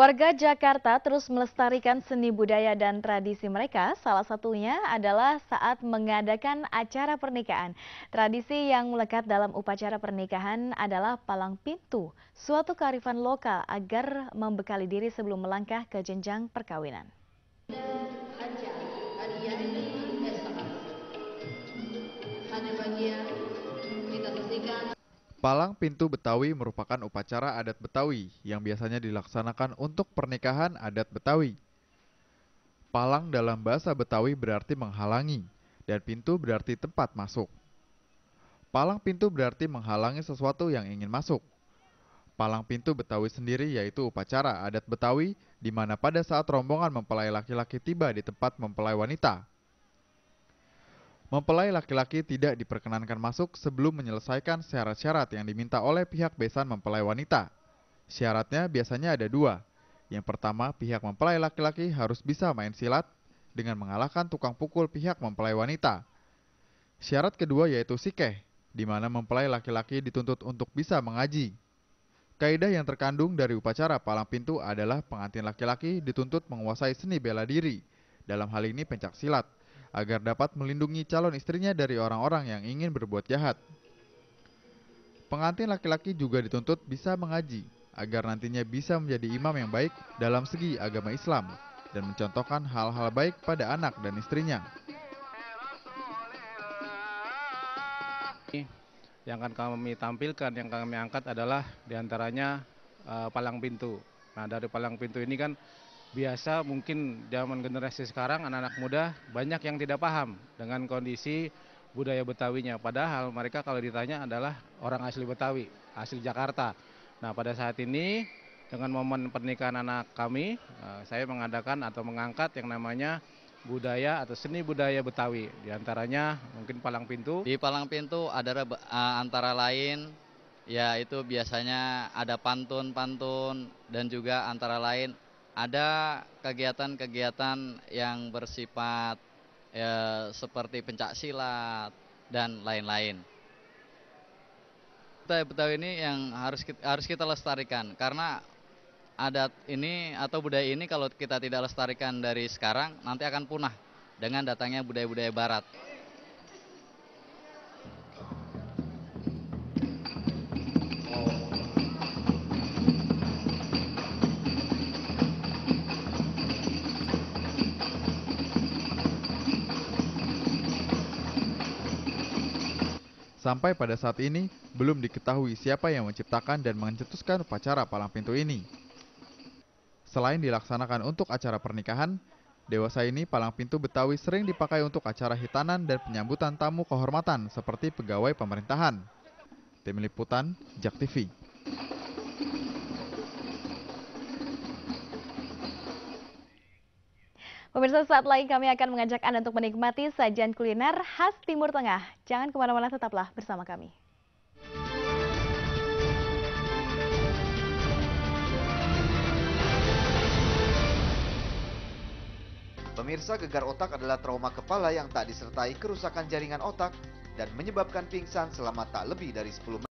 Warga Jakarta terus melestarikan seni budaya dan tradisi mereka, salah satunya adalah saat mengadakan acara pernikahan. Tradisi yang melekat dalam upacara pernikahan adalah palang pintu, suatu kearifan lokal agar membekali diri sebelum melangkah ke jenjang perkawinan. Palang Pintu Betawi merupakan upacara adat Betawi yang biasanya dilaksanakan untuk pernikahan adat Betawi. Palang dalam bahasa Betawi berarti menghalangi, dan pintu berarti tempat masuk. Palang pintu berarti menghalangi sesuatu yang ingin masuk. Palang pintu Betawi sendiri yaitu upacara adat Betawi di mana pada saat rombongan mempelai laki-laki tiba di tempat mempelai wanita, Mempelai laki-laki tidak diperkenankan masuk sebelum menyelesaikan syarat-syarat yang diminta oleh pihak besan mempelai wanita. Syaratnya biasanya ada dua. Yang pertama, pihak mempelai laki-laki harus bisa main silat dengan mengalahkan tukang pukul pihak mempelai wanita. Syarat kedua yaitu sikeh, di mana mempelai laki-laki dituntut untuk bisa mengaji. Kaidah yang terkandung dari upacara palang pintu adalah pengantin laki-laki dituntut menguasai seni bela diri, dalam hal ini pencak silat agar dapat melindungi calon istrinya dari orang-orang yang ingin berbuat jahat. Pengantin laki-laki juga dituntut bisa mengaji agar nantinya bisa menjadi imam yang baik dalam segi agama Islam dan mencontohkan hal-hal baik pada anak dan istrinya. Yang akan kami tampilkan, yang kami angkat adalah diantaranya uh, palang pintu. Nah dari palang pintu ini kan biasa mungkin zaman generasi sekarang anak-anak muda banyak yang tidak paham dengan kondisi budaya Betawinya. Padahal mereka kalau ditanya adalah orang asli Betawi, asli Jakarta. Nah pada saat ini dengan momen pernikahan anak kami, eh, saya mengadakan atau mengangkat yang namanya budaya atau seni budaya Betawi. Di antaranya mungkin palang pintu. Di palang pintu ada eh, antara lain ya itu biasanya ada pantun-pantun dan juga antara lain ada kegiatan-kegiatan yang bersifat ya, seperti pencak silat dan lain-lain. Budaya Betawi ini yang harus kita, harus kita lestarikan karena adat ini atau budaya ini kalau kita tidak lestarikan dari sekarang nanti akan punah dengan datangnya budaya-budaya barat. Sampai pada saat ini, belum diketahui siapa yang menciptakan dan mencetuskan upacara palang pintu ini. Selain dilaksanakan untuk acara pernikahan, dewasa ini palang pintu Betawi sering dipakai untuk acara hitanan dan penyambutan tamu kehormatan seperti pegawai pemerintahan. Tim Liputan, Jak TV. Pemirsa saat lagi kami akan mengajak Anda untuk menikmati sajian kuliner khas Timur Tengah. Jangan kemana-mana tetaplah bersama kami. Pemirsa gegar otak adalah trauma kepala yang tak disertai kerusakan jaringan otak dan menyebabkan pingsan selama tak lebih dari 10 menit.